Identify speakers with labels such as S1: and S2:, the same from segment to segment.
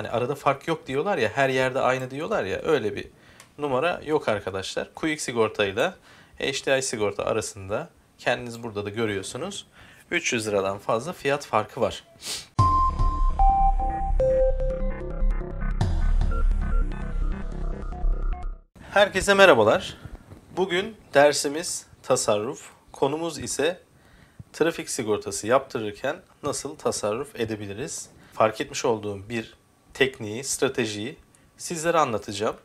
S1: Hani arada fark yok diyorlar ya her yerde aynı diyorlar ya öyle bir numara yok arkadaşlar. Quick sigortayla ile HDI Sigorta arasında kendiniz burada da görüyorsunuz. 300 liradan fazla fiyat farkı var. Herkese merhabalar. Bugün dersimiz tasarruf, konumuz ise trafik sigortası yaptırırken nasıl tasarruf edebiliriz? Fark etmiş olduğum bir tekniği, stratejiyi sizlere anlatacağım.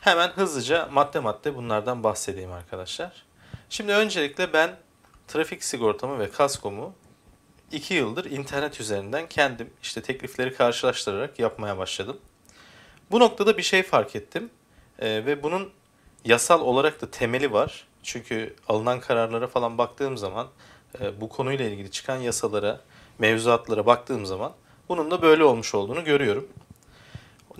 S1: Hemen hızlıca madde madde bunlardan bahsedeyim arkadaşlar. Şimdi öncelikle ben trafik sigortamı ve kaskomu 2 yıldır internet üzerinden kendim işte teklifleri karşılaştırarak yapmaya başladım. Bu noktada bir şey fark ettim ee, ve bunun yasal olarak da temeli var. Çünkü alınan kararlara falan baktığım zaman e, bu konuyla ilgili çıkan yasalara, mevzuatlara baktığım zaman bunun da böyle olmuş olduğunu görüyorum.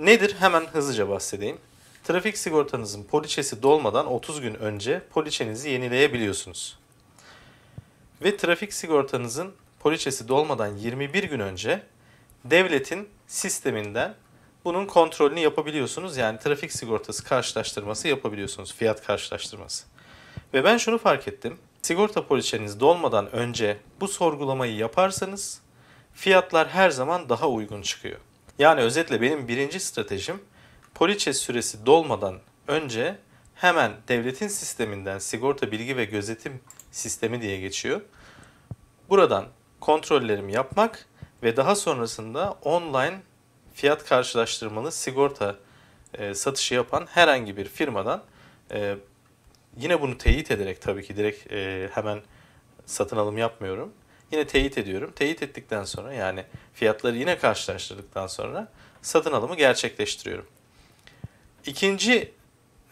S1: Nedir? Hemen hızlıca bahsedeyim. Trafik sigortanızın poliçesi dolmadan 30 gün önce poliçenizi yenileyebiliyorsunuz. Ve trafik sigortanızın poliçesi dolmadan 21 gün önce devletin sisteminden bunun kontrolünü yapabiliyorsunuz. Yani trafik sigortası karşılaştırması yapabiliyorsunuz. Fiyat karşılaştırması. Ve ben şunu fark ettim. Sigorta poliçeniz dolmadan önce bu sorgulamayı yaparsanız fiyatlar her zaman daha uygun çıkıyor. Yani özetle benim birinci stratejim poliçe süresi dolmadan önce hemen devletin sisteminden sigorta bilgi ve gözetim sistemi diye geçiyor. Buradan kontrollerimi yapmak ve daha sonrasında online fiyat karşılaştırmalı sigorta e, satışı yapan herhangi bir firmadan e, yine bunu teyit ederek tabii ki direkt e, hemen satın alım yapmıyorum. Yine teyit ediyorum. Teyit ettikten sonra yani fiyatları yine karşılaştırdıktan sonra satın alımı gerçekleştiriyorum. İkinci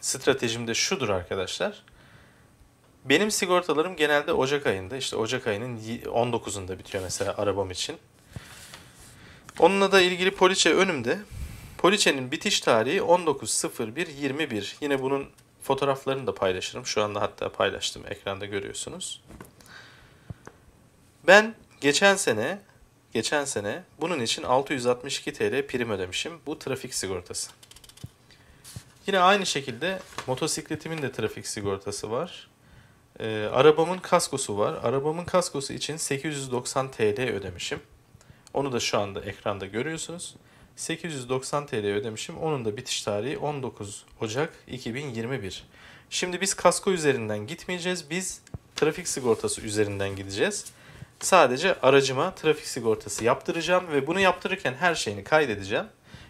S1: stratejim de şudur arkadaşlar. Benim sigortalarım genelde Ocak ayında işte Ocak ayının 19'unda bitiyor mesela arabam için. Onunla da ilgili poliçe önümde. Poliçenin bitiş tarihi 19.01.21. Yine bunun fotoğraflarını da paylaşırım. Şu anda hatta paylaştım ekranda görüyorsunuz. Ben geçen sene geçen sene bunun için 662 TL prim ödemişim. Bu trafik sigortası. Yine aynı şekilde motosikletimin de trafik sigortası var. E, arabamın kaskosu var. Arabamın kaskosu için 890 TL ödemişim. Onu da şu anda ekranda görüyorsunuz. 890 TL ödemişim. Onun da bitiş tarihi 19 Ocak 2021. Şimdi biz kasko üzerinden gitmeyeceğiz. Biz trafik sigortası üzerinden gideceğiz. Sadece aracıma trafik sigortası yaptıracağım ve bunu yaptırırken her şeyini kaydedeceğim.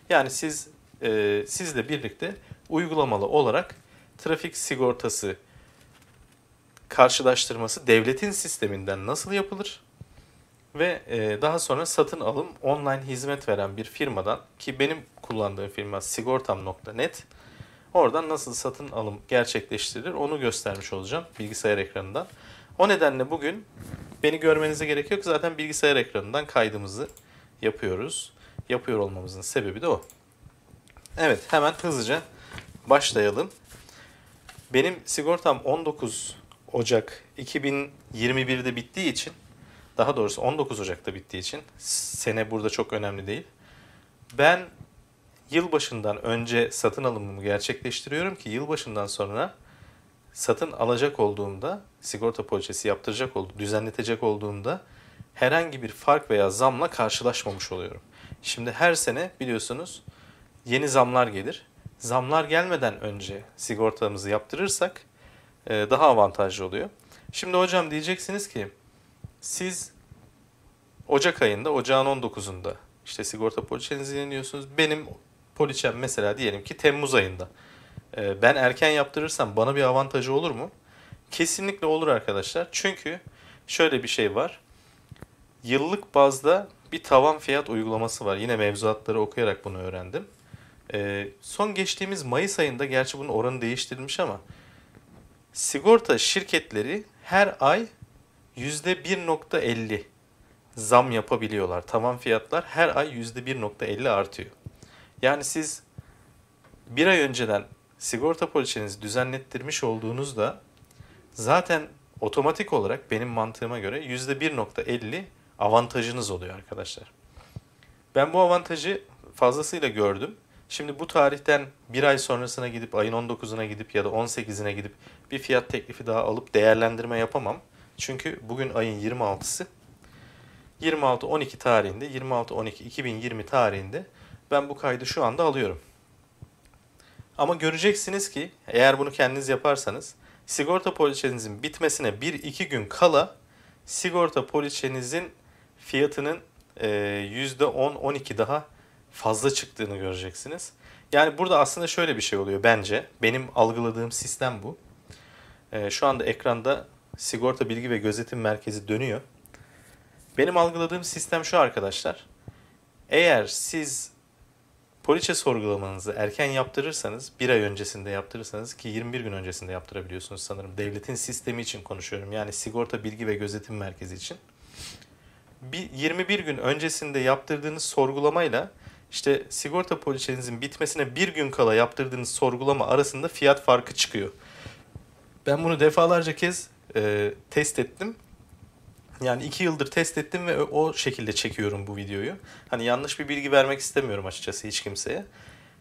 S1: Yani siz e, sizle birlikte uygulamalı olarak trafik sigortası karşılaştırması devletin sisteminden nasıl yapılır? Ve e, daha sonra satın alım online hizmet veren bir firmadan ki benim kullandığım firma sigortam.net oradan nasıl satın alım gerçekleştirilir onu göstermiş olacağım bilgisayar ekranından. O nedenle bugün Beni görmenize gerek yok. Zaten bilgisayar ekranından kaydımızı yapıyoruz. Yapıyor olmamızın sebebi de o. Evet hemen hızlıca başlayalım. Benim sigortam 19 Ocak 2021'de bittiği için daha doğrusu 19 Ocak'ta bittiği için sene burada çok önemli değil. Ben yılbaşından önce satın alımımı gerçekleştiriyorum ki yılbaşından sonra satın alacak olduğumda, sigorta poliçesi yaptıracak oldu, düzenletecek olduğumda herhangi bir fark veya zamla karşılaşmamış oluyorum. Şimdi her sene biliyorsunuz yeni zamlar gelir. Zamlar gelmeden önce sigortamızı yaptırırsak e, daha avantajlı oluyor. Şimdi hocam diyeceksiniz ki siz Ocak ayında, ocağın 19'unda işte sigorta poliçenizi yeniliyorsunuz. Benim poliçem mesela diyelim ki Temmuz ayında. Ee, ben erken yaptırırsam bana bir avantajı olur mu? Kesinlikle olur arkadaşlar. Çünkü şöyle bir şey var. Yıllık bazda bir tavan fiyat uygulaması var. Yine mevzuatları okuyarak bunu öğrendim. Ee, son geçtiğimiz Mayıs ayında gerçi bunun oranı değiştirilmiş ama sigorta şirketleri her ay %1.50 zam yapabiliyorlar. Tavan fiyatlar her ay %1.50 artıyor. Yani siz bir ay önceden sigorta poliçenizi düzenlettirmiş olduğunuzda zaten otomatik olarak benim mantığıma göre %1.50 avantajınız oluyor arkadaşlar. Ben bu avantajı fazlasıyla gördüm. Şimdi bu tarihten bir ay sonrasına gidip ayın 19'una gidip ya da 18'ine gidip bir fiyat teklifi daha alıp değerlendirme yapamam. Çünkü bugün ayın 26'sı. 26-12 tarihinde 26-12-2020 tarihinde ben bu kaydı şu anda alıyorum. Ama göreceksiniz ki eğer bunu kendiniz yaparsanız sigorta poliçenizin bitmesine 1-2 gün kala sigorta poliçenizin fiyatının %10-12 e, daha fazla çıktığını göreceksiniz. Yani burada aslında şöyle bir şey oluyor bence. Benim algıladığım sistem bu. E, şu anda ekranda Sigorta Bilgi ve Gözetim Merkezi dönüyor. Benim algıladığım sistem şu arkadaşlar. Eğer siz Poliçe sorgulamanızı erken yaptırırsanız, bir ay öncesinde yaptırırsanız ki 21 gün öncesinde yaptırabiliyorsunuz sanırım. Devletin sistemi için konuşuyorum. Yani Sigorta Bilgi ve Gözetim Merkezi için. Bir, 21 gün öncesinde yaptırdığınız sorgulamayla işte sigorta poliçenizin bitmesine bir gün kala yaptırdığınız sorgulama arasında fiyat farkı çıkıyor. Ben bunu defalarca kez e, test ettim yani iki yıldır test ettim ve o şekilde çekiyorum bu videoyu. Hani yanlış bir bilgi vermek istemiyorum açıkçası hiç kimseye.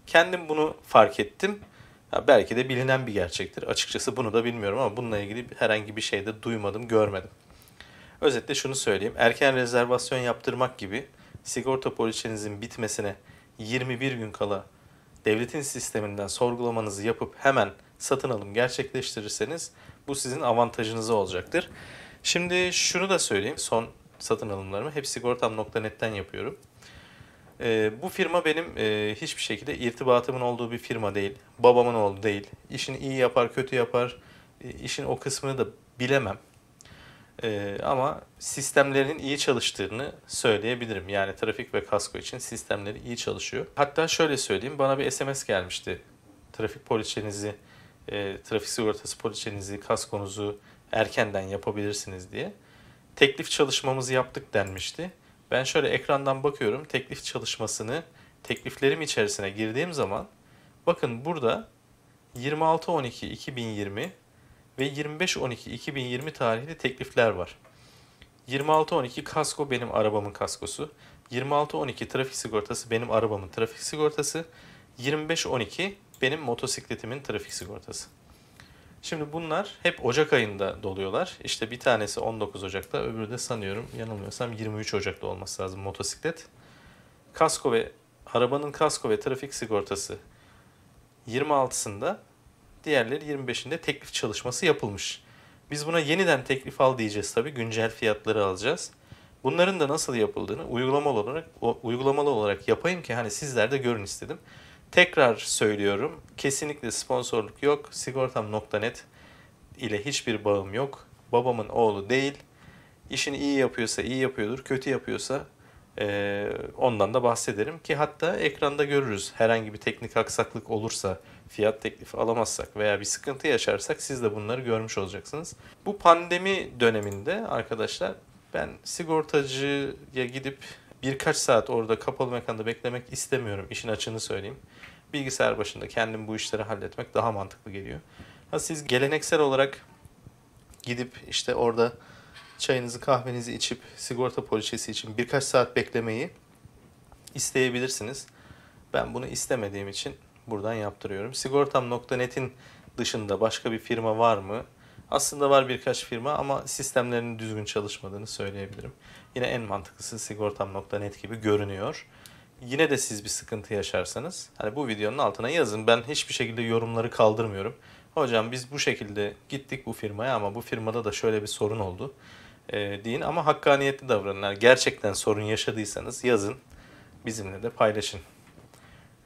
S1: Kendim bunu fark ettim. Ya belki de bilinen bir gerçektir. Açıkçası bunu da bilmiyorum ama bununla ilgili herhangi bir şey de duymadım, görmedim. Özetle şunu söyleyeyim. Erken rezervasyon yaptırmak gibi sigorta poliçenizin bitmesine 21 gün kala devletin sisteminden sorgulamanızı yapıp hemen satın alım gerçekleştirirseniz bu sizin avantajınıza olacaktır. Şimdi şunu da söyleyeyim. Son satın alımlarımı hep sigortam.net'ten yapıyorum. E, bu firma benim e, hiçbir şekilde irtibatımın olduğu bir firma değil. Babamın olduğu değil. İşini iyi yapar, kötü yapar. E, işin o kısmını da bilemem. E, ama sistemlerinin iyi çalıştığını söyleyebilirim. Yani trafik ve kasko için sistemleri iyi çalışıyor. Hatta şöyle söyleyeyim. Bana bir SMS gelmişti. Trafik poliçenizi, e, trafik sigortası poliçenizi, kaskonuzu erkenden yapabilirsiniz diye. Teklif çalışmamızı yaptık denmişti. Ben şöyle ekrandan bakıyorum. Teklif çalışmasını tekliflerim içerisine girdiğim zaman bakın burada 26.12.2020 ve 25.12.2020 tarihli teklifler var. 26.12 kasko benim arabamın kaskosu. 26.12 trafik sigortası benim arabamın trafik sigortası. 25.12 benim motosikletimin trafik sigortası. Şimdi bunlar hep Ocak ayında doluyorlar. İşte bir tanesi 19 Ocak'ta, öbürü de sanıyorum yanılmıyorsam 23 Ocak'ta olması lazım motosiklet. Kasko ve arabanın kasko ve trafik sigortası 26'sında, diğerleri 25'inde teklif çalışması yapılmış. Biz buna yeniden teklif al diyeceğiz tabii. Güncel fiyatları alacağız. Bunların da nasıl yapıldığını uygulamalı olarak uygulamalı olarak yapayım ki hani sizler de görün istedim. Tekrar söylüyorum. Kesinlikle sponsorluk yok. Sigortam.net ile hiçbir bağım yok. Babamın oğlu değil. İşini iyi yapıyorsa iyi yapıyordur. Kötü yapıyorsa e, ondan da bahsederim ki hatta ekranda görürüz. Herhangi bir teknik aksaklık olursa, fiyat teklifi alamazsak veya bir sıkıntı yaşarsak siz de bunları görmüş olacaksınız. Bu pandemi döneminde arkadaşlar ben sigortacıya gidip birkaç saat orada kapalı mekanda beklemek istemiyorum. işin açığını söyleyeyim. Bilgisayar başında kendim bu işleri halletmek daha mantıklı geliyor. Ha siz geleneksel olarak gidip işte orada çayınızı kahvenizi içip sigorta poliçesi için birkaç saat beklemeyi isteyebilirsiniz. Ben bunu istemediğim için buradan yaptırıyorum. Sigortam.net'in dışında başka bir firma var mı? Aslında var birkaç firma ama sistemlerinin düzgün çalışmadığını söyleyebilirim. Yine en mantıklısı sigortam.net gibi görünüyor. Yine de siz bir sıkıntı yaşarsanız hani bu videonun altına yazın. Ben hiçbir şekilde yorumları kaldırmıyorum. Hocam biz bu şekilde gittik bu firmaya ama bu firmada da şöyle bir sorun oldu e, deyin ama hakkaniyetli davranın. gerçekten sorun yaşadıysanız yazın bizimle de paylaşın.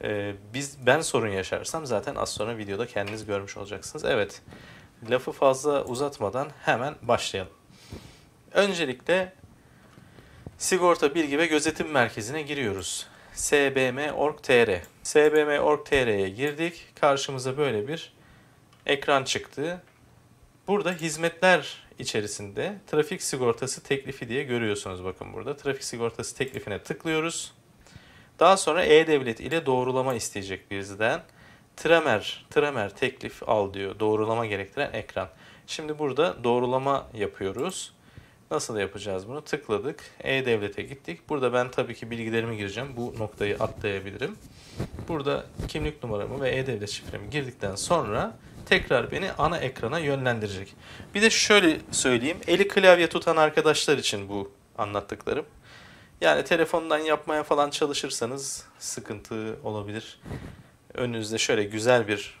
S1: E, biz ben sorun yaşarsam zaten az sonra videoda kendiniz görmüş olacaksınız. Evet lafı fazla uzatmadan hemen başlayalım. Öncelikle Sigorta Bilgi ve Gözetim Merkezi'ne giriyoruz. sbm.org.tr sbm.org.tr'ye girdik. Karşımıza böyle bir ekran çıktı. Burada hizmetler içerisinde trafik sigortası teklifi diye görüyorsunuz bakın burada. Trafik sigortası teklifine tıklıyoruz. Daha sonra E-Devlet ile doğrulama isteyecek bizden. Tremer, Tremer teklif al diyor. Doğrulama gerektiren ekran. Şimdi burada doğrulama yapıyoruz. Nasıl yapacağız bunu? Tıkladık. E-Devlet'e gittik. Burada ben tabii ki bilgilerimi gireceğim. Bu noktayı atlayabilirim. Burada kimlik numaramı ve E-Devlet şifremi girdikten sonra tekrar beni ana ekrana yönlendirecek. Bir de şöyle söyleyeyim. Eli klavye tutan arkadaşlar için bu anlattıklarım. Yani telefondan yapmaya falan çalışırsanız sıkıntı olabilir önünüzde şöyle güzel bir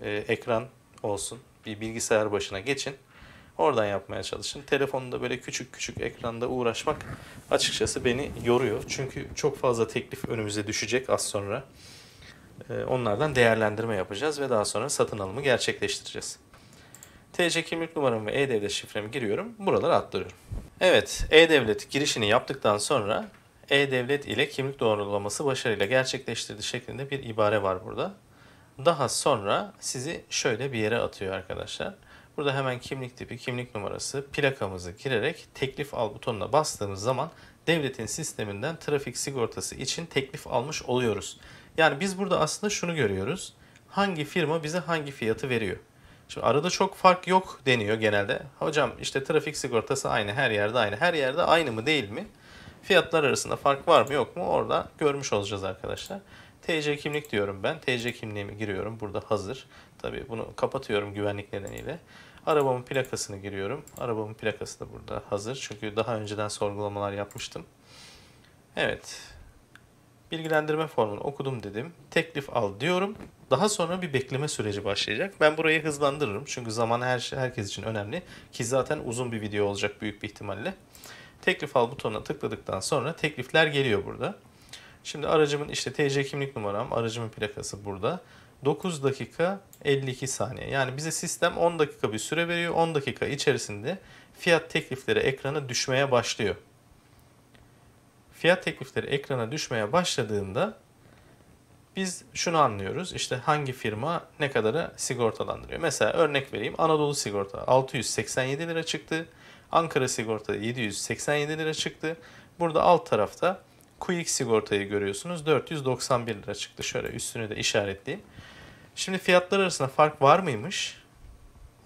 S1: e, ekran olsun. Bir bilgisayar başına geçin. Oradan yapmaya çalışın. Telefonda böyle küçük küçük ekranda uğraşmak açıkçası beni yoruyor. Çünkü çok fazla teklif önümüze düşecek az sonra. E, onlardan değerlendirme yapacağız ve daha sonra satın alımı gerçekleştireceğiz. TC kimlik numaramı ve e-devlet şifremi giriyorum. Buraları atlıyorum. Evet, e-devlet girişini yaptıktan sonra e-Devlet ile kimlik doğrulaması başarıyla gerçekleştirdi şeklinde bir ibare var burada. Daha sonra sizi şöyle bir yere atıyor arkadaşlar. Burada hemen kimlik tipi, kimlik numarası, plakamızı girerek teklif al butonuna bastığımız zaman devletin sisteminden trafik sigortası için teklif almış oluyoruz. Yani biz burada aslında şunu görüyoruz. Hangi firma bize hangi fiyatı veriyor? Şimdi arada çok fark yok deniyor genelde. Hocam işte trafik sigortası aynı her yerde aynı. Her yerde aynı mı değil mi? Fiyatlar arasında fark var mı yok mu orada görmüş olacağız arkadaşlar. TC kimlik diyorum ben. TC kimliğimi giriyorum. Burada hazır. Tabii bunu kapatıyorum güvenlik nedeniyle. Arabamın plakasını giriyorum. Arabamın plakası da burada hazır. Çünkü daha önceden sorgulamalar yapmıştım. Evet. Bilgilendirme formunu okudum dedim. Teklif al diyorum. Daha sonra bir bekleme süreci başlayacak. Ben burayı hızlandırırım. Çünkü zaman her şey, herkes için önemli. Ki zaten uzun bir video olacak büyük bir ihtimalle. Teklif al butonuna tıkladıktan sonra teklifler geliyor burada. Şimdi aracımın işte TC kimlik numaram, aracımın plakası burada. 9 dakika 52 saniye. Yani bize sistem 10 dakika bir süre veriyor. 10 dakika içerisinde fiyat teklifleri ekrana düşmeye başlıyor. Fiyat teklifleri ekrana düşmeye başladığında biz şunu anlıyoruz. İşte hangi firma ne kadara sigortalandırıyor. Mesela örnek vereyim. Anadolu Sigorta 687 lira çıktı. Ankara sigorta 787 lira çıktı. Burada alt tarafta Quick sigortayı görüyorsunuz. 491 lira çıktı. Şöyle üstünü de işaretleyeyim. Şimdi fiyatlar arasında fark var mıymış?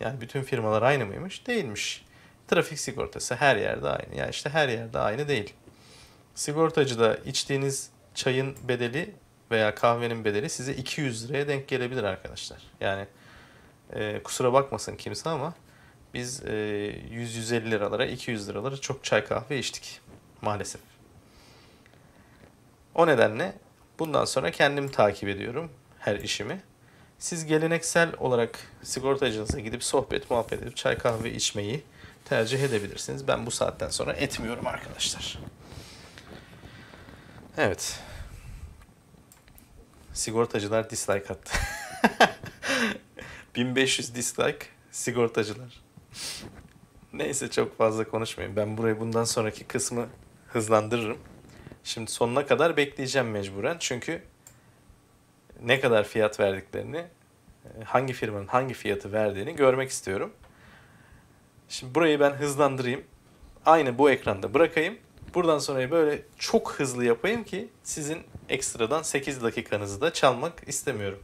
S1: Yani bütün firmalar aynı mıymış? Değilmiş. Trafik sigortası her yerde aynı. Yani işte her yerde aynı değil. Sigortacıda içtiğiniz çayın bedeli veya kahvenin bedeli size 200 liraya denk gelebilir arkadaşlar. Yani e, kusura bakmasın kimse ama biz e, 100-150 liralara, 200 liralara çok çay kahve içtik maalesef. O nedenle bundan sonra kendim takip ediyorum her işimi. Siz geleneksel olarak sigortacınıza gidip sohbet muhabbet edip çay kahve içmeyi tercih edebilirsiniz. Ben bu saatten sonra etmiyorum arkadaşlar. Evet. Sigortacılar dislike attı. 1500 dislike sigortacılar. Neyse çok fazla konuşmayayım. Ben burayı bundan sonraki kısmı hızlandırırım. Şimdi sonuna kadar bekleyeceğim mecburen. Çünkü ne kadar fiyat verdiklerini, hangi firmanın hangi fiyatı verdiğini görmek istiyorum. Şimdi burayı ben hızlandırayım. Aynı bu ekranda bırakayım. Buradan sonra böyle çok hızlı yapayım ki sizin ekstradan 8 dakikanızı da çalmak istemiyorum.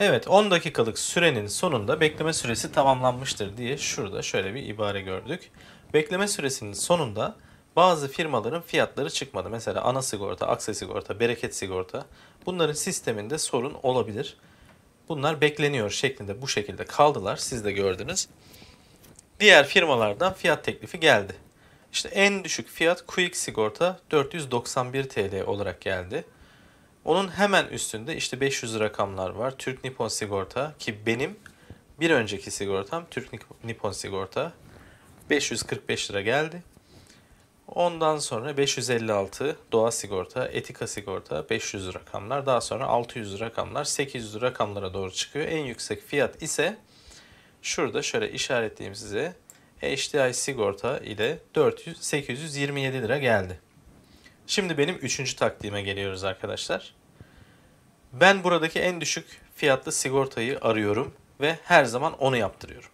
S1: Evet 10 dakikalık sürenin sonunda bekleme süresi tamamlanmıştır diye şurada şöyle bir ibare gördük. Bekleme süresinin sonunda bazı firmaların fiyatları çıkmadı. Mesela ana sigorta, aksa sigorta, bereket sigorta bunların sisteminde sorun olabilir. Bunlar bekleniyor şeklinde bu şekilde kaldılar. Siz de gördünüz. Diğer firmalardan fiyat teklifi geldi. İşte en düşük fiyat Quick Sigorta 491 TL olarak geldi. Onun hemen üstünde işte 500 rakamlar var. Türk Nippon Sigorta ki benim bir önceki sigortam Türk Nippon Sigorta 545 lira geldi. Ondan sonra 556 doğa sigorta, etika sigorta 500 rakamlar. Daha sonra 600 rakamlar, 800 rakamlara doğru çıkıyor. En yüksek fiyat ise şurada şöyle işaretleyeyim size. HDI sigorta ile 400, 827 lira geldi. Şimdi benim 3. takdime geliyoruz arkadaşlar. Ben buradaki en düşük fiyatlı sigortayı arıyorum ve her zaman onu yaptırıyorum.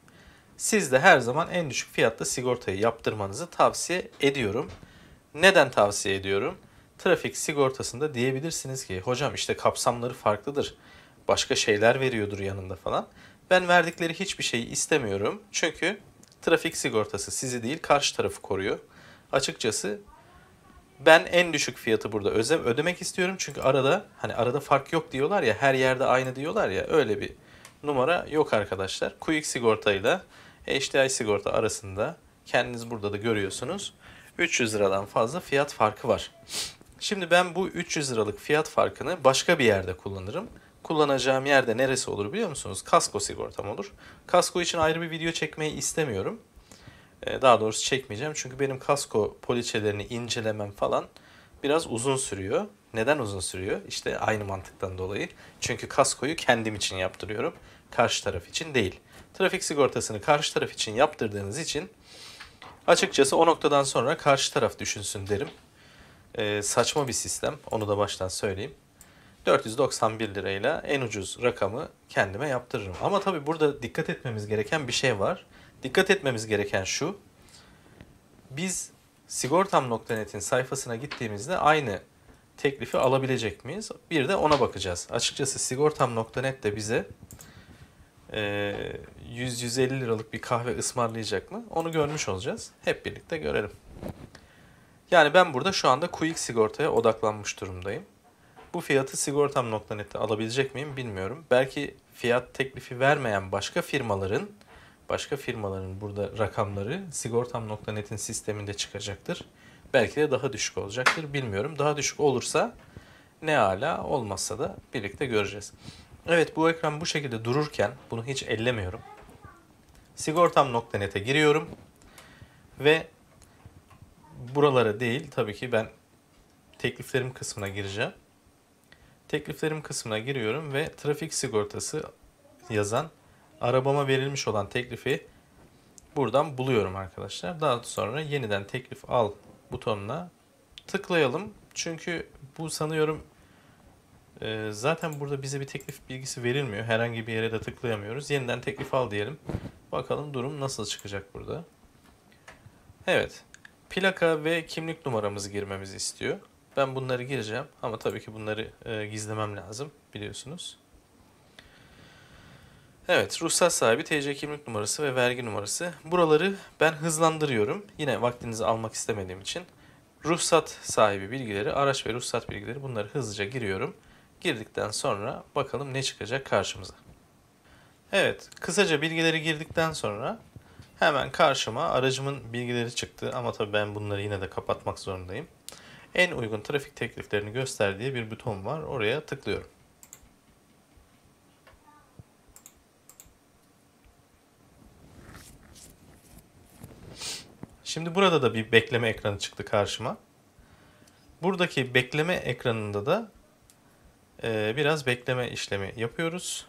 S1: Siz de her zaman en düşük fiyatlı sigortayı yaptırmanızı tavsiye ediyorum. Neden tavsiye ediyorum? Trafik sigortasında diyebilirsiniz ki hocam işte kapsamları farklıdır. Başka şeyler veriyordur yanında falan. Ben verdikleri hiçbir şeyi istemiyorum. Çünkü trafik sigortası sizi değil karşı tarafı koruyor. Açıkçası ben en düşük fiyatı burada özem ödemek istiyorum. Çünkü arada hani arada fark yok diyorlar ya her yerde aynı diyorlar ya öyle bir numara yok arkadaşlar. Quick Sigorta ile HDI Sigorta arasında kendiniz burada da görüyorsunuz. 300 liradan fazla fiyat farkı var. Şimdi ben bu 300 liralık fiyat farkını başka bir yerde kullanırım. Kullanacağım yerde neresi olur biliyor musunuz? Kasko sigortam olur. Kasko için ayrı bir video çekmeyi istemiyorum. Ee, daha doğrusu çekmeyeceğim. Çünkü benim kasko poliçelerini incelemem falan biraz uzun sürüyor. Neden uzun sürüyor? İşte aynı mantıktan dolayı. Çünkü kaskoyu kendim için yaptırıyorum. Karşı taraf için değil. Trafik sigortasını karşı taraf için yaptırdığınız için açıkçası o noktadan sonra karşı taraf düşünsün derim. Ee, saçma bir sistem. Onu da baştan söyleyeyim. 491 lirayla en ucuz rakamı kendime yaptırırım. Ama tabii burada dikkat etmemiz gereken bir şey var. Dikkat etmemiz gereken şu. Biz sigortam.net'in sayfasına gittiğimizde aynı teklifi alabilecek miyiz? Bir de ona bakacağız. Açıkçası sigortam.net de bize 100-150 e, liralık bir kahve ısmarlayacak mı? Onu görmüş olacağız. Hep birlikte görelim. Yani ben burada şu anda Quick sigortaya odaklanmış durumdayım. Bu fiyatı sigortam.net'te alabilecek miyim bilmiyorum. Belki fiyat teklifi vermeyen başka firmaların başka firmaların burada rakamları sigortam.net'in sisteminde çıkacaktır. Belki de daha düşük olacaktır bilmiyorum. Daha düşük olursa ne ala olmazsa da birlikte göreceğiz. Evet bu ekran bu şekilde dururken bunu hiç ellemiyorum. Sigortam.net'e giriyorum ve buralara değil tabii ki ben tekliflerim kısmına gireceğim. Tekliflerim kısmına giriyorum ve trafik sigortası yazan arabama verilmiş olan teklifi buradan buluyorum arkadaşlar. Daha sonra yeniden teklif al butonuna tıklayalım. Çünkü bu sanıyorum e, zaten burada bize bir teklif bilgisi verilmiyor. Herhangi bir yere de tıklayamıyoruz. Yeniden teklif al diyelim. Bakalım durum nasıl çıkacak burada. Evet. Plaka ve kimlik numaramızı girmemizi istiyor. Ben bunları gireceğim ama tabii ki bunları e, gizlemem lazım biliyorsunuz. Evet, ruhsat sahibi TC kimlik numarası ve vergi numarası. Buraları ben hızlandırıyorum. Yine vaktinizi almak istemediğim için. Ruhsat sahibi bilgileri, araç ve ruhsat bilgileri bunları hızlıca giriyorum. Girdikten sonra bakalım ne çıkacak karşımıza. Evet, kısaca bilgileri girdikten sonra hemen karşıma aracımın bilgileri çıktı ama tabii ben bunları yine de kapatmak zorundayım. En uygun trafik tekliflerini gösterdiği bir buton var. Oraya tıklıyorum. Şimdi burada da bir bekleme ekranı çıktı karşıma. Buradaki bekleme ekranında da e, biraz bekleme işlemi yapıyoruz.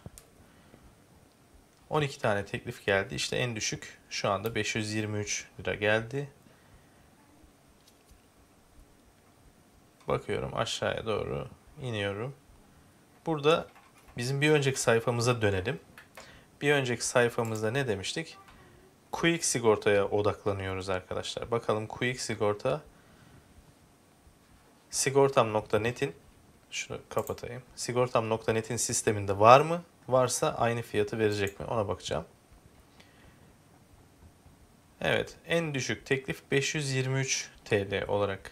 S1: 12 tane teklif geldi. İşte en düşük şu anda 523 lira geldi. Bakıyorum aşağıya doğru iniyorum. Burada bizim bir önceki sayfamıza dönelim. Bir önceki sayfamızda ne demiştik? Quick sigortaya odaklanıyoruz arkadaşlar. Bakalım Quick sigorta sigortam.net'in şunu kapatayım. Sigortam.net'in sisteminde var mı? Varsa aynı fiyatı verecek mi? Ona bakacağım. Evet, en düşük teklif 523 TL olarak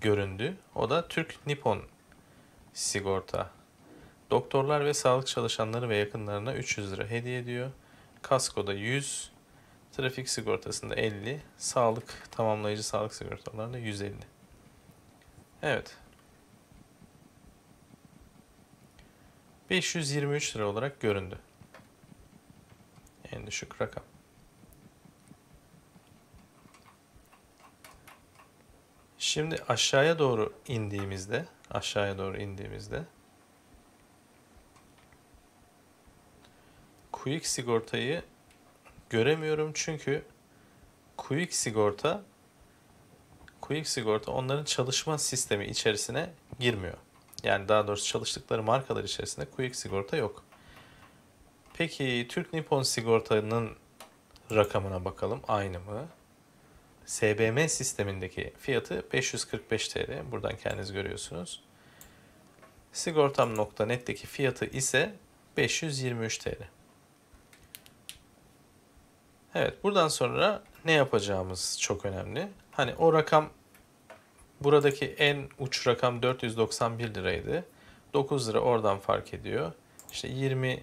S1: göründü. O da Türk Nippon sigorta. Doktorlar ve sağlık çalışanları ve yakınlarına 300 lira hediye ediyor. Kaskoda 100, Trafik sigortasında 50, sağlık tamamlayıcı sağlık sigortalarında 150. Evet. 523 lira olarak göründü. En düşük rakam. Şimdi aşağıya doğru indiğimizde, aşağıya doğru indiğimizde Quick sigortayı göremiyorum çünkü Quick sigorta Quick sigorta onların çalışma sistemi içerisine girmiyor. Yani daha doğrusu çalıştıkları markalar içerisinde Quick sigorta yok. Peki Türk Nippon sigortanın rakamına bakalım aynı mı? SBM sistemindeki fiyatı 545 TL. Buradan kendiniz görüyorsunuz. Sigortam.net'teki fiyatı ise 523 TL. Evet buradan sonra ne yapacağımız çok önemli. Hani o rakam buradaki en uç rakam 491 liraydı. 9 lira oradan fark ediyor. İşte 20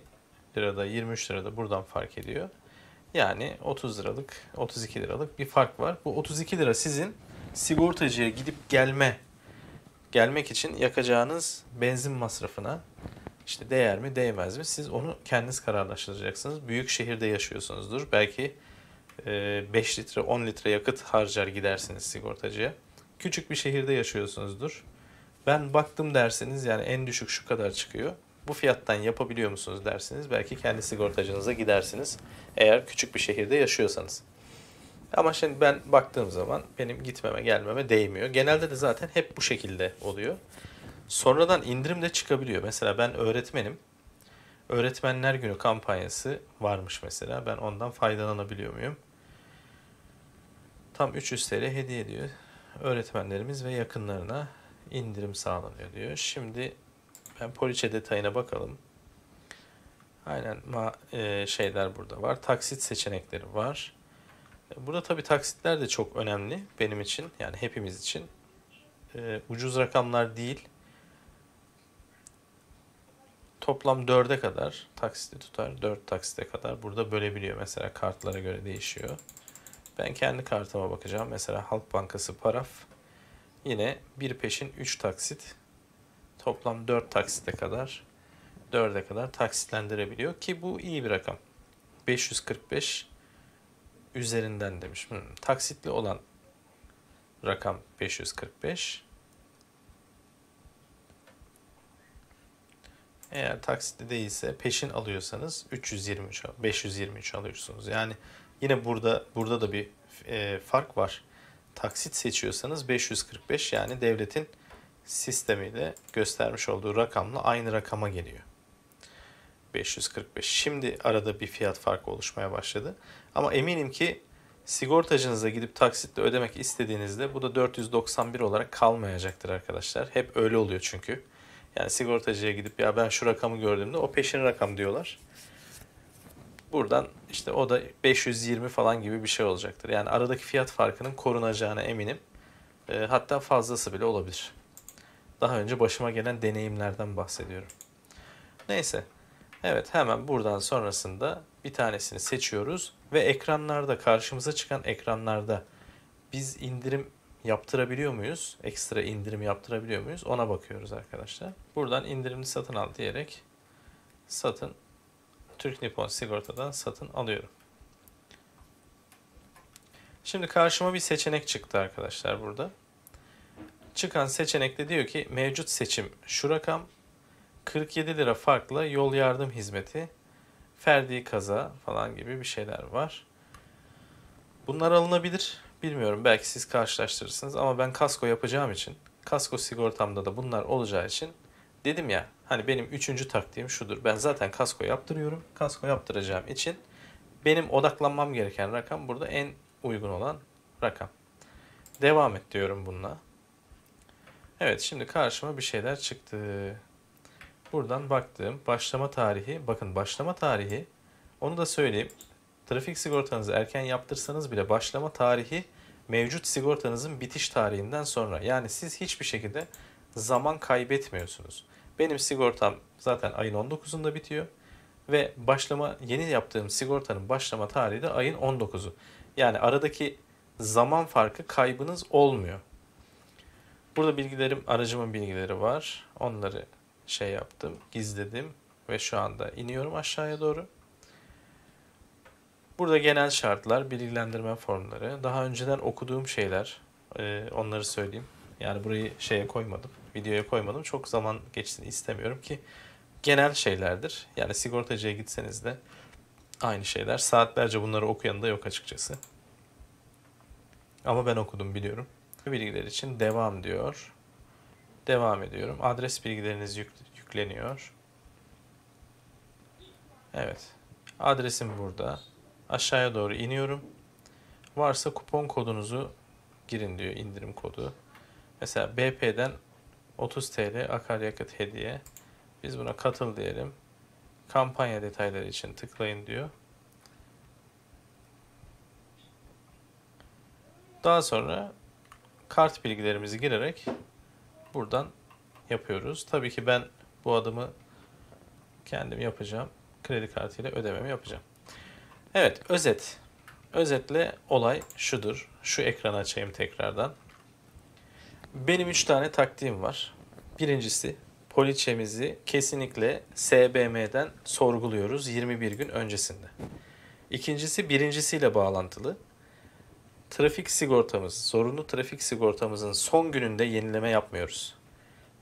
S1: lirada 23 lirada buradan fark ediyor. Yani 30 liralık 32 liralık bir fark var. Bu 32 lira sizin sigortacıya gidip gelme gelmek için yakacağınız benzin masrafına işte değer mi değmez mi siz onu kendiniz kararlaştıracaksınız. Büyük şehirde yaşıyorsunuzdur. Belki 5 e, litre 10 litre yakıt harcar gidersiniz sigortacıya. Küçük bir şehirde yaşıyorsunuzdur. Ben baktım derseniz yani en düşük şu kadar çıkıyor. Bu fiyattan yapabiliyor musunuz dersiniz. Belki kendi sigortacınıza gidersiniz. Eğer küçük bir şehirde yaşıyorsanız. Ama şimdi ben baktığım zaman benim gitmeme gelmeme değmiyor. Genelde de zaten hep bu şekilde oluyor. Sonradan indirim de çıkabiliyor. Mesela ben öğretmenim. Öğretmenler Günü kampanyası varmış mesela. Ben ondan faydalanabiliyor muyum? Tam 300 TL hediye ediyor. Öğretmenlerimiz ve yakınlarına indirim sağlanıyor diyor. Şimdi ben poliçe detayına bakalım. Aynen ma e, şeyler burada var. Taksit seçenekleri var. E, burada tabii taksitler de çok önemli benim için yani hepimiz için. E, ucuz rakamlar değil toplam 4'e kadar taksiti tutar. 4 taksite kadar burada bölebiliyor. Mesela kartlara göre değişiyor. Ben kendi kartıma bakacağım. Mesela Halk Bankası Paraf yine bir peşin 3 taksit toplam 4 taksite kadar 4'e kadar taksitlendirebiliyor ki bu iyi bir rakam. 545 üzerinden demiş. Hmm, taksitli olan rakam 545. Eğer taksitte değilse peşin alıyorsanız 323 523 alıyorsunuz. Yani yine burada burada da bir e, fark var. Taksit seçiyorsanız 545 yani devletin sistemiyle göstermiş olduğu rakamla aynı rakama geliyor. 545. Şimdi arada bir fiyat farkı oluşmaya başladı. Ama eminim ki sigortacınıza gidip taksitle ödemek istediğinizde bu da 491 olarak kalmayacaktır arkadaşlar. Hep öyle oluyor çünkü. Yani sigortacıya gidip ya ben şu rakamı gördüğümde o peşin rakam diyorlar. Buradan işte o da 520 falan gibi bir şey olacaktır. Yani aradaki fiyat farkının korunacağına eminim. E, hatta fazlası bile olabilir. Daha önce başıma gelen deneyimlerden bahsediyorum. Neyse. Evet hemen buradan sonrasında bir tanesini seçiyoruz ve ekranlarda karşımıza çıkan ekranlarda biz indirim yaptırabiliyor muyuz? Ekstra indirim yaptırabiliyor muyuz? Ona bakıyoruz arkadaşlar. Buradan indirimli satın al diyerek satın Türk Nippon Sigorta'dan satın alıyorum. Şimdi karşıma bir seçenek çıktı arkadaşlar burada. Çıkan seçenekte diyor ki mevcut seçim şu rakam 47 lira farkla yol yardım hizmeti, ferdi kaza falan gibi bir şeyler var. Bunlar alınabilir. Bilmiyorum belki siz karşılaştırırsınız ama ben kasko yapacağım için, kasko sigortamda da bunlar olacağı için dedim ya hani benim üçüncü taktiğim şudur. Ben zaten kasko yaptırıyorum. Kasko yaptıracağım için benim odaklanmam gereken rakam burada en uygun olan rakam. Devam et diyorum bununla. Evet şimdi karşıma bir şeyler çıktı. Buradan baktığım başlama tarihi bakın başlama tarihi onu da söyleyeyim. Trafik sigortanızı erken yaptırsanız bile başlama tarihi mevcut sigortanızın bitiş tarihinden sonra. Yani siz hiçbir şekilde zaman kaybetmiyorsunuz. Benim sigortam zaten ayın 19'unda bitiyor ve başlama yeni yaptığım sigortanın başlama tarihi de ayın 19'u. Yani aradaki zaman farkı kaybınız olmuyor. Burada bilgilerim, aracımın bilgileri var. Onları şey yaptım, gizledim ve şu anda iniyorum aşağıya doğru. Burada genel şartlar, bilgilendirme formları, daha önceden okuduğum şeyler, e, onları söyleyeyim. Yani burayı şeye koymadım, videoya koymadım. Çok zaman geçsin istemiyorum ki genel şeylerdir. Yani sigortacıya gitseniz de aynı şeyler. Saatlerce bunları okuyan da yok açıkçası. Ama ben okudum biliyorum. Bilgiler için devam diyor. Devam ediyorum. Adres bilgileriniz yük yükleniyor. Evet. Adresim burada aşağıya doğru iniyorum. Varsa kupon kodunuzu girin diyor indirim kodu. Mesela BP'den 30 TL akaryakıt hediye. Biz buna katıl diyelim. Kampanya detayları için tıklayın diyor. Daha sonra kart bilgilerimizi girerek buradan yapıyoruz. Tabii ki ben bu adımı kendim yapacağım. Kredi kartıyla ödememi yapacağım. Evet özet. Özetle olay şudur. Şu ekranı açayım tekrardan. Benim üç tane taktiğim var. Birincisi poliçemizi kesinlikle SBM'den sorguluyoruz 21 gün öncesinde. İkincisi birincisiyle bağlantılı. Trafik sigortamız, zorunlu trafik sigortamızın son gününde yenileme yapmıyoruz.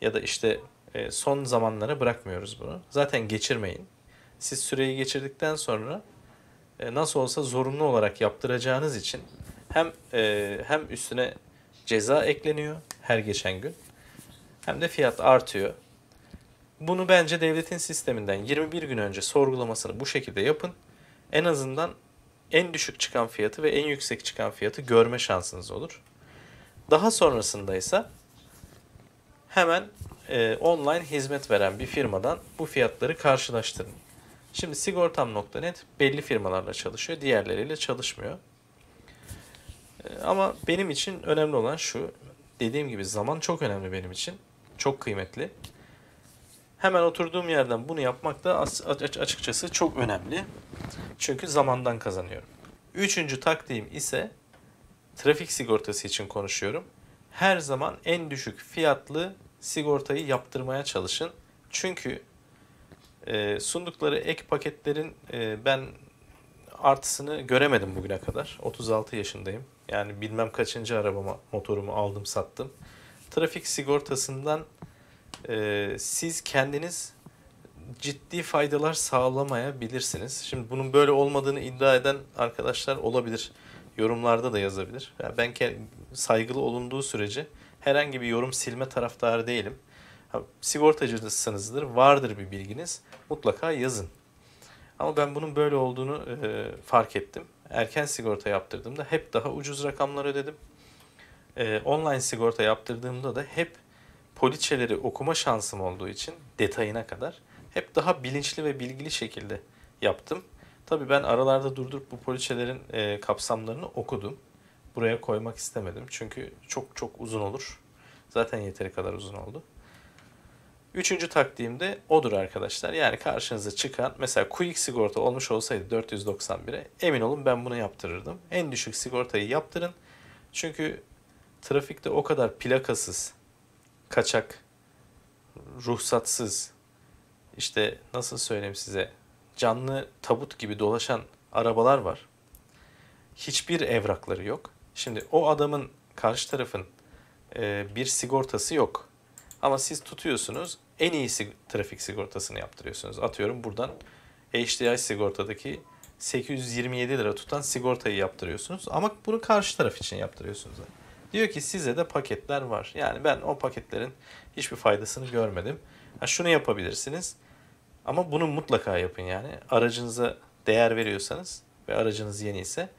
S1: Ya da işte e, son zamanlara bırakmıyoruz bunu. Zaten geçirmeyin. Siz süreyi geçirdikten sonra e, nasıl olsa zorunlu olarak yaptıracağınız için hem e, hem üstüne ceza ekleniyor her geçen gün hem de fiyat artıyor. Bunu bence devletin sisteminden 21 gün önce sorgulamasını bu şekilde yapın. En azından en düşük çıkan fiyatı ve en yüksek çıkan fiyatı görme şansınız olur. Daha sonrasında ise hemen e, online hizmet veren bir firmadan bu fiyatları karşılaştırın. Şimdi sigortam.net belli firmalarla çalışıyor, diğerleriyle çalışmıyor. Ee, ama benim için önemli olan şu. Dediğim gibi zaman çok önemli benim için. Çok kıymetli. Hemen oturduğum yerden bunu yapmak da açıkçası çok önemli. Çünkü zamandan kazanıyorum. Üçüncü taktiğim ise trafik sigortası için konuşuyorum. Her zaman en düşük fiyatlı sigortayı yaptırmaya çalışın. Çünkü e, sundukları ek paketlerin e, ben artısını göremedim bugüne kadar. 36 yaşındayım. Yani bilmem kaçıncı arabama motorumu aldım sattım. Trafik sigortasından e, siz kendiniz ciddi faydalar sağlamayabilirsiniz. Şimdi bunun böyle olmadığını iddia eden arkadaşlar olabilir. Yorumlarda da yazabilir. Yani ben saygılı olunduğu sürece herhangi bir yorum silme taraftarı değilim. Ha, sigortacısınızdır, vardır bir bilginiz. Mutlaka yazın. Ama ben bunun böyle olduğunu e, fark ettim. Erken sigorta yaptırdığımda hep daha ucuz rakamlar ödedim. E, online sigorta yaptırdığımda da hep poliçeleri okuma şansım olduğu için detayına kadar hep daha bilinçli ve bilgili şekilde yaptım. Tabii ben aralarda durdurup bu poliçelerin e, kapsamlarını okudum. Buraya koymak istemedim çünkü çok çok uzun olur. Zaten yeteri kadar uzun oldu. Üçüncü taktiğim de odur arkadaşlar. Yani karşınıza çıkan mesela quick sigorta olmuş olsaydı 491'e emin olun ben bunu yaptırırdım. En düşük sigortayı yaptırın. Çünkü trafikte o kadar plakasız, kaçak, ruhsatsız, işte nasıl söyleyeyim size canlı tabut gibi dolaşan arabalar var. Hiçbir evrakları yok. Şimdi o adamın karşı tarafın e, bir sigortası yok ama siz tutuyorsunuz en iyisi trafik sigortasını yaptırıyorsunuz. Atıyorum buradan HDI sigortadaki 827 lira tutan sigortayı yaptırıyorsunuz. Ama bunu karşı taraf için yaptırıyorsunuz. Diyor ki size de paketler var. Yani ben o paketlerin hiçbir faydasını görmedim. Ha, şunu yapabilirsiniz. Ama bunu mutlaka yapın yani. Aracınıza değer veriyorsanız ve aracınız yeni ise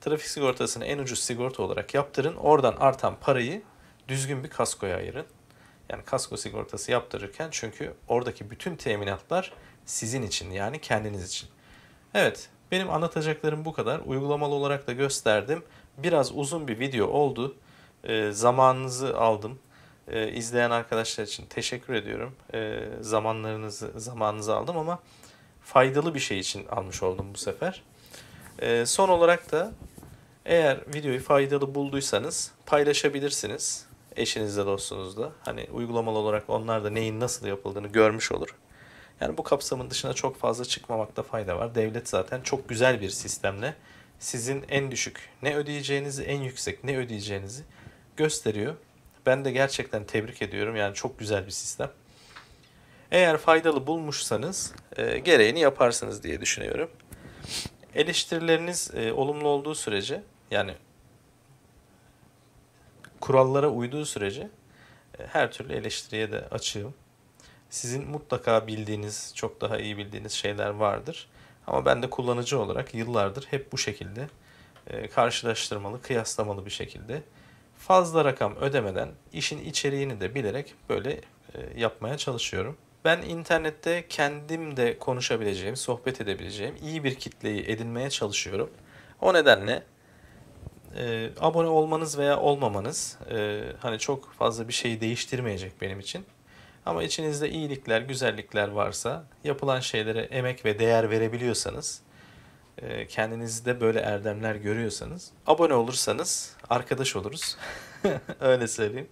S1: trafik sigortasını en ucuz sigorta olarak yaptırın. Oradan artan parayı düzgün bir kaskoya ayırın. Yani kasko sigortası yaptırırken çünkü oradaki bütün teminatlar sizin için yani kendiniz için. Evet benim anlatacaklarım bu kadar. Uygulamalı olarak da gösterdim. Biraz uzun bir video oldu. E, zamanınızı aldım. E, izleyen arkadaşlar için teşekkür ediyorum. E, zamanlarınızı zamanınızı aldım ama faydalı bir şey için almış oldum bu sefer. E, son olarak da eğer videoyu faydalı bulduysanız paylaşabilirsiniz eşinizle dostunuzla hani uygulamalı olarak onlar da neyin nasıl yapıldığını görmüş olur. Yani bu kapsamın dışına çok fazla çıkmamakta fayda var. Devlet zaten çok güzel bir sistemle sizin en düşük ne ödeyeceğinizi en yüksek ne ödeyeceğinizi gösteriyor. Ben de gerçekten tebrik ediyorum. Yani çok güzel bir sistem. Eğer faydalı bulmuşsanız e, gereğini yaparsınız diye düşünüyorum. Eleştirileriniz e, olumlu olduğu sürece yani kurallara uyduğu sürece e, her türlü eleştiriye de açığım. Sizin mutlaka bildiğiniz, çok daha iyi bildiğiniz şeyler vardır. Ama ben de kullanıcı olarak yıllardır hep bu şekilde e, karşılaştırmalı, kıyaslamalı bir şekilde fazla rakam ödemeden işin içeriğini de bilerek böyle e, yapmaya çalışıyorum. Ben internette kendim de konuşabileceğim, sohbet edebileceğim iyi bir kitleyi edinmeye çalışıyorum. O nedenle e, abone olmanız veya olmamanız e, hani çok fazla bir şey değiştirmeyecek benim için. Ama içinizde iyilikler, güzellikler varsa, yapılan şeylere emek ve değer verebiliyorsanız, e, kendinizde böyle erdemler görüyorsanız, abone olursanız arkadaş oluruz. Öyle söyleyeyim.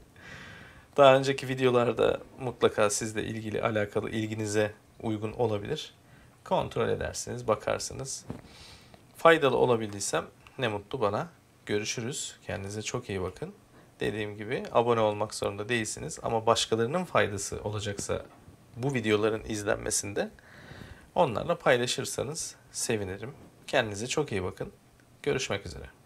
S1: Daha önceki videolarda mutlaka sizle ilgili alakalı ilginize uygun olabilir. Kontrol edersiniz, bakarsınız. Faydalı olabildiysem ne mutlu bana. Görüşürüz. Kendinize çok iyi bakın. Dediğim gibi abone olmak zorunda değilsiniz ama başkalarının faydası olacaksa bu videoların izlenmesinde onlarla paylaşırsanız sevinirim. Kendinize çok iyi bakın. Görüşmek üzere.